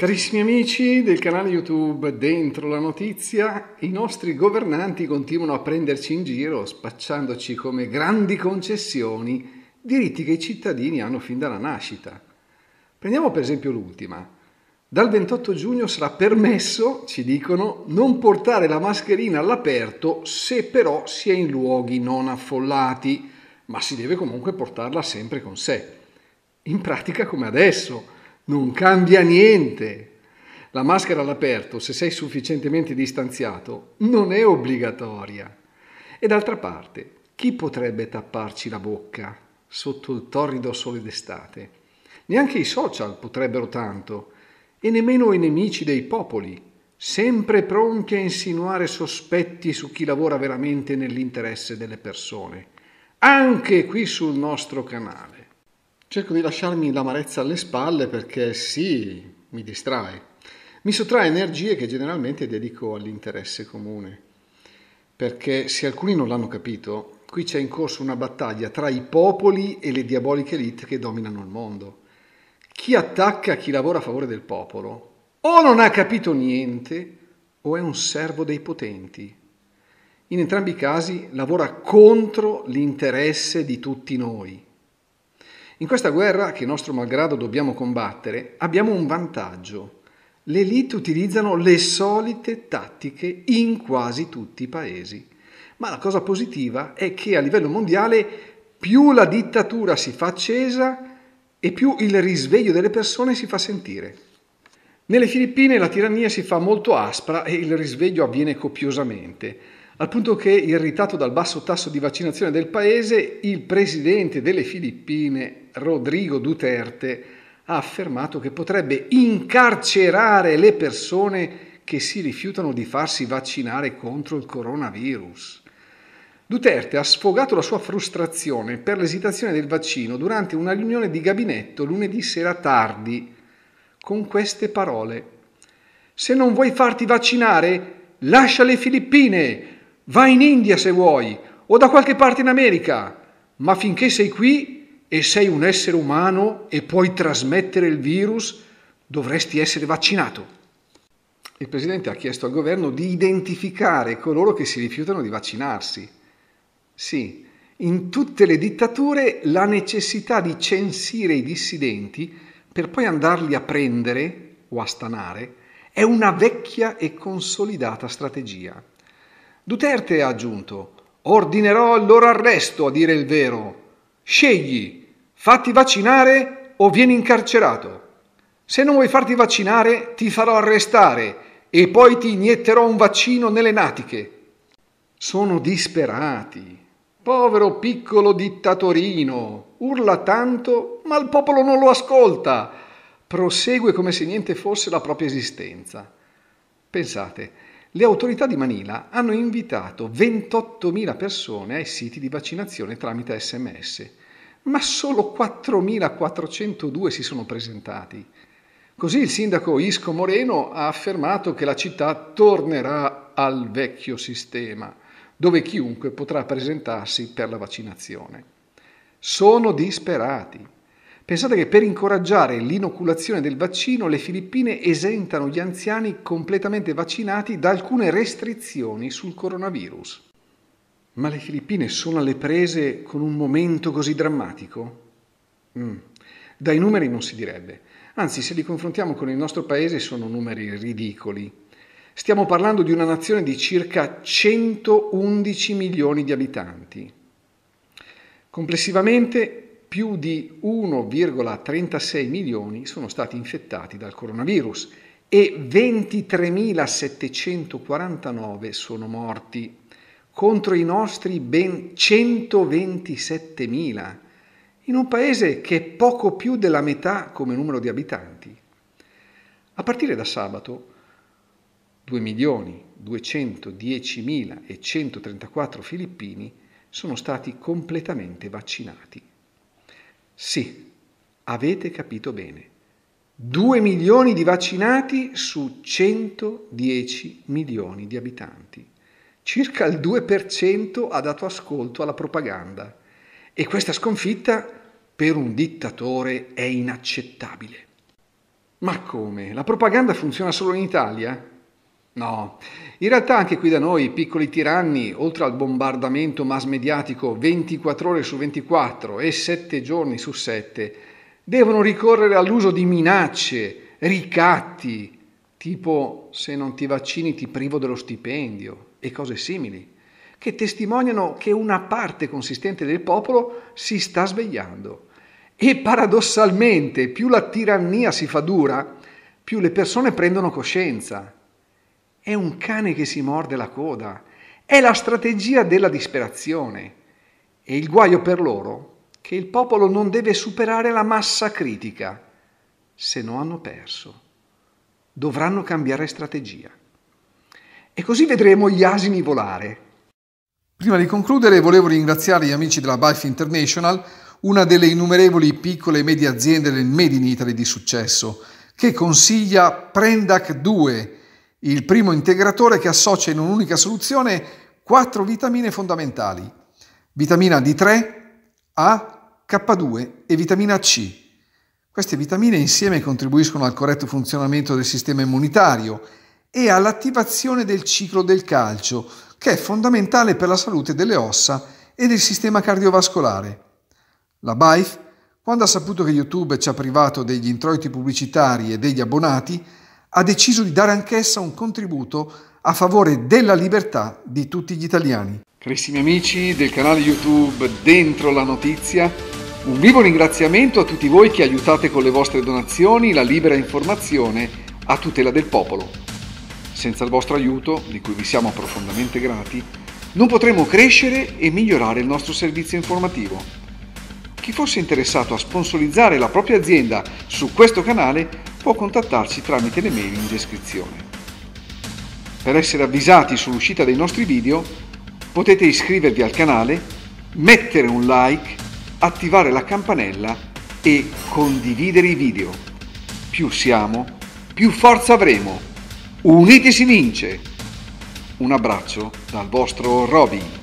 Carissimi amici del canale YouTube Dentro la Notizia, i nostri governanti continuano a prenderci in giro spacciandoci come grandi concessioni diritti che i cittadini hanno fin dalla nascita. Prendiamo per esempio l'ultima. Dal 28 giugno sarà permesso, ci dicono, non portare la mascherina all'aperto se però si è in luoghi non affollati, ma si deve comunque portarla sempre con sé. In pratica come adesso non cambia niente. La maschera all'aperto, se sei sufficientemente distanziato, non è obbligatoria. E d'altra parte, chi potrebbe tapparci la bocca sotto il torrido sole d'estate? Neanche i social potrebbero tanto, e nemmeno i nemici dei popoli, sempre pronti a insinuare sospetti su chi lavora veramente nell'interesse delle persone, anche qui sul nostro canale. Cerco di lasciarmi l'amarezza alle spalle perché sì, mi distrae. Mi sottrae energie che generalmente dedico all'interesse comune. Perché se alcuni non l'hanno capito, qui c'è in corso una battaglia tra i popoli e le diaboliche elite che dominano il mondo. Chi attacca chi lavora a favore del popolo o non ha capito niente o è un servo dei potenti. In entrambi i casi lavora contro l'interesse di tutti noi. In questa guerra che nostro malgrado dobbiamo combattere abbiamo un vantaggio. Le elite utilizzano le solite tattiche in quasi tutti i paesi. Ma la cosa positiva è che a livello mondiale più la dittatura si fa accesa e più il risveglio delle persone si fa sentire. Nelle Filippine la tirannia si fa molto aspra e il risveglio avviene copiosamente al punto che, irritato dal basso tasso di vaccinazione del paese, il presidente delle Filippine, Rodrigo Duterte, ha affermato che potrebbe incarcerare le persone che si rifiutano di farsi vaccinare contro il coronavirus. Duterte ha sfogato la sua frustrazione per l'esitazione del vaccino durante una riunione di gabinetto lunedì sera tardi con queste parole. Se non vuoi farti vaccinare, lascia le Filippine, vai in India se vuoi, o da qualche parte in America, ma finché sei qui e sei un essere umano e puoi trasmettere il virus, dovresti essere vaccinato. Il Presidente ha chiesto al governo di identificare coloro che si rifiutano di vaccinarsi. Sì, in tutte le dittature la necessità di censire i dissidenti per poi andarli a prendere o a stanare è una vecchia e consolidata strategia. Duterte ha aggiunto, ordinerò il loro arresto a dire il vero. Scegli, fatti vaccinare o vieni incarcerato. Se non vuoi farti vaccinare, ti farò arrestare e poi ti inietterò un vaccino nelle natiche. Sono disperati. Povero piccolo dittatorino, urla tanto, ma il popolo non lo ascolta. Prosegue come se niente fosse la propria esistenza. Pensate, le autorità di Manila hanno invitato 28.000 persone ai siti di vaccinazione tramite sms, ma solo 4.402 si sono presentati. Così il sindaco Isco Moreno ha affermato che la città tornerà al vecchio sistema, dove chiunque potrà presentarsi per la vaccinazione. Sono disperati. Pensate che per incoraggiare l'inoculazione del vaccino le Filippine esentano gli anziani completamente vaccinati da alcune restrizioni sul coronavirus. Ma le Filippine sono alle prese con un momento così drammatico? Mm. Dai numeri non si direbbe, anzi se li confrontiamo con il nostro paese sono numeri ridicoli. Stiamo parlando di una nazione di circa 111 milioni di abitanti. Complessivamente più di 1,36 milioni sono stati infettati dal coronavirus e 23.749 sono morti contro i nostri ben 127.000 in un paese che è poco più della metà come numero di abitanti. A partire da sabato 2.210.134 filippini sono stati completamente vaccinati. Sì, avete capito bene. 2 milioni di vaccinati su 110 milioni di abitanti. Circa il 2% ha dato ascolto alla propaganda e questa sconfitta per un dittatore è inaccettabile. Ma come? La propaganda funziona solo in Italia? No, in realtà anche qui da noi i piccoli tiranni, oltre al bombardamento mass mediatico 24 ore su 24 e 7 giorni su 7, devono ricorrere all'uso di minacce, ricatti, tipo se non ti vaccini ti privo dello stipendio e cose simili, che testimoniano che una parte consistente del popolo si sta svegliando. E paradossalmente, più la tirannia si fa dura, più le persone prendono coscienza è un cane che si morde la coda. È la strategia della disperazione. E il guaio per loro che il popolo non deve superare la massa critica. Se no hanno perso. Dovranno cambiare strategia. E così vedremo gli asini volare. Prima di concludere volevo ringraziare gli amici della Bife International, una delle innumerevoli piccole e medie aziende del Made in Italy di successo, che consiglia Prendac 2, il primo integratore che associa in un'unica soluzione quattro vitamine fondamentali, vitamina D3, A, K2 e vitamina C. Queste vitamine insieme contribuiscono al corretto funzionamento del sistema immunitario e all'attivazione del ciclo del calcio, che è fondamentale per la salute delle ossa e del sistema cardiovascolare. La BAIF, quando ha saputo che YouTube ci ha privato degli introiti pubblicitari e degli abbonati, ha deciso di dare anch'essa un contributo a favore della libertà di tutti gli italiani. Carissimi amici del canale YouTube Dentro la Notizia, un vivo ringraziamento a tutti voi che aiutate con le vostre donazioni la libera informazione a tutela del popolo. Senza il vostro aiuto, di cui vi siamo profondamente grati, non potremo crescere e migliorare il nostro servizio informativo. Chi fosse interessato a sponsorizzare la propria azienda su questo canale può contattarci tramite le mail in descrizione. Per essere avvisati sull'uscita dei nostri video potete iscrivervi al canale, mettere un like, attivare la campanella e condividere i video. Più siamo, più forza avremo. Uniti si vince! Un abbraccio dal vostro Robin.